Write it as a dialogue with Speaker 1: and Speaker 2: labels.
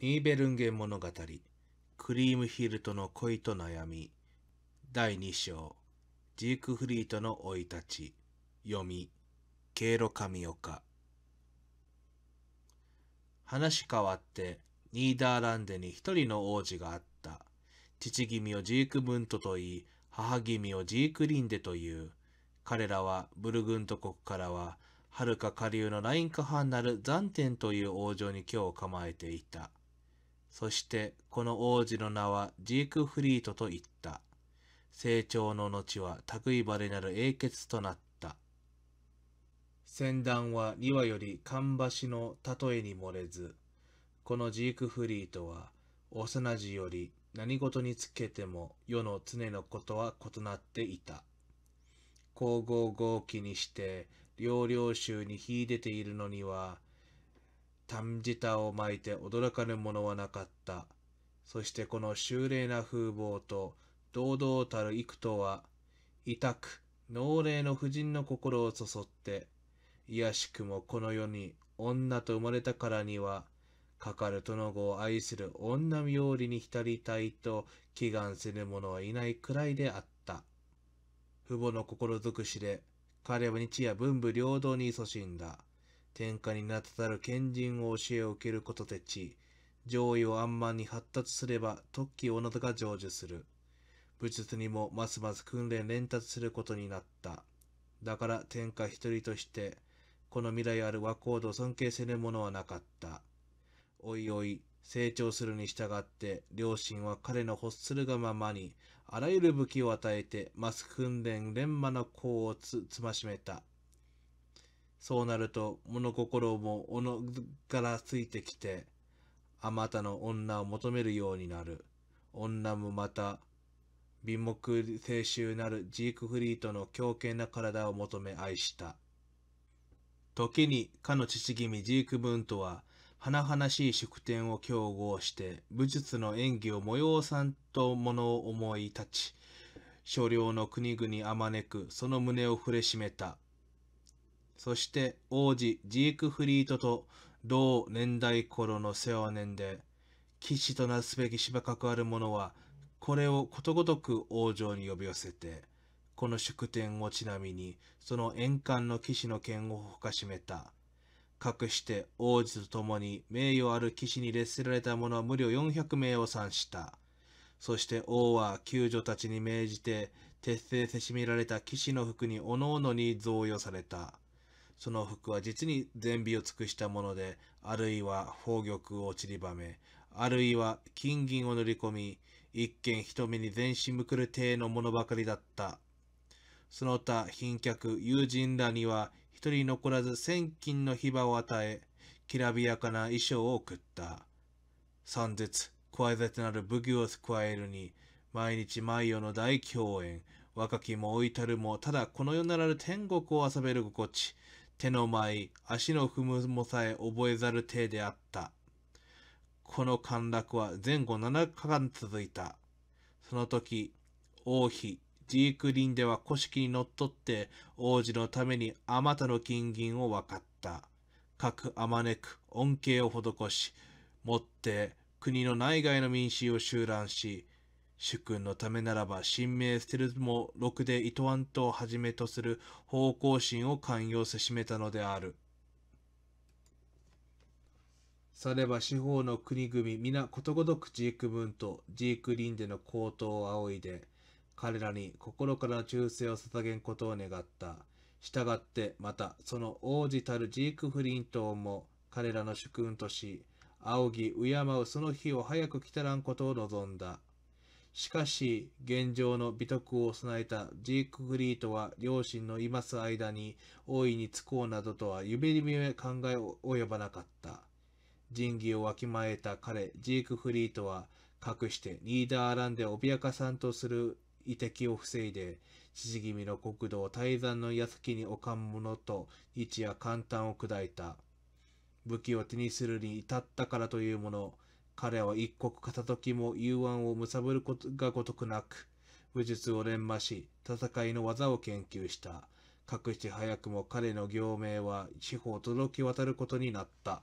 Speaker 1: ニーベルンゲン物語、クリームヒルトの恋と悩み、第2章、ジークフリートの生い立ち、読み、経路神岡。話変わって、ニーダーランデに一人の王子があった。父君をジークブントと言い、母君をジークリンデという。彼らはブルグント国からは、はるか下流のラインカハンなるザンテンという王城に今日構えていた。そしてこの王子の名はジークフリートと言った。成長の後は類いばれなる英傑となった。船団は2より桟橋の例えに漏れず、このジークフリートは幼じより何事につけても世の常のことは異なっていた。皇后豪気にして、両領衆に秀でているのには、ンジタを巻いて驚かぬものはなかった。そしてこの秀麗な風貌と堂々たる幾とは、痛く、能霊の婦人の心をそそって、いやしくもこの世に女と生まれたからには、かかる殿子を愛する女冥利に浸りたいと祈願する者はいないくらいであった。父母の心尽くしで、彼は日夜文武両道に勤しんだ。天下になたたる賢人を教えを受けることでち、上位を安満に発達すれば、特技おのどが成就する。武術にもますます訓練連達することになった。だから天下一人として、この未来ある和光度尊敬せぬものはなかった。おいおい、成長するに従って、両親は彼の欲するがままに、あらゆる武器を与えて、マス訓練連磨の功をつ、つましめた。そうなると物心もおのからついてきて、あまたの女を求めるようになる。女もまた、美目清臭なるジークフリートの強健な体を求め愛した。時に、かの父君ジークブンとは、華々しい祝典を競合して、武術の演技を模様さんとものを思い立ち、所領の国々あまねく、その胸を触れしめた。そして王子ジークフリートと同年代頃の世話年で、騎士となすべき芝くある者は、これをことごとく王城に呼び寄せて、この祝典をちなみに、その円環の騎士の剣をほかしめた。かくして王子と共に名誉ある騎士に列せられた者は無料400名を参した。そして王は救助たちに命じて、徹底せしめられた騎士の服におのおのに贈与された。その服は実に善美を尽くしたもので、あるいは宝玉を散りばめ、あるいは金銀を塗り込み、一見人目に全身むくる体のものばかりだった。その他、賓客、友人らには一人残らず千金のヒバを与え、きらびやかな衣装を送った。三絶、加え絶なる武具を加えるに、毎日毎夜の大共演、若きも老いたるも、ただこの世ならぬ天国を遊べる心地、手の舞、足の踏むもさえ覚えざる体であった。この陥落は前後7日間続いた。その時、王妃、ジークリンでは古式にのっとって王子のためにあまたの金銀を分かった。各あまねく恩恵を施し、もって国の内外の民衆を集乱し、主君のためならば、神明捨てるもろくで糸湾島をはじめとする方向心を寛容せしめたのである。されば四方の国組、皆ことごとくジーク文とジークリンでの高騰を仰いで、彼らに心から忠誠を捧げんことを願った。したがってまたその王子たるジークフリン島も彼らの主君とし、仰ぎ敬うその日を早く来たらんことを望んだ。しかし、現状の美徳を備えたジーク・フリートは両親のいます間に大いにつこうなどとは夢に見え考え及ばなかった。仁義をわきまえた彼、ジーク・フリートは、かくしてニーダーランで脅かさんとする遺跡を防いで、父君の国土を泰山の屋敷に置かんものと日夜簡単を砕いた。武器を手にするに至ったからというもの、彼は一刻片時も幽暗をむさぶることがごとくなく、武術を連磨し、戦いの技を研究した。かくして早くも彼の行名は四方届き渡ることになった。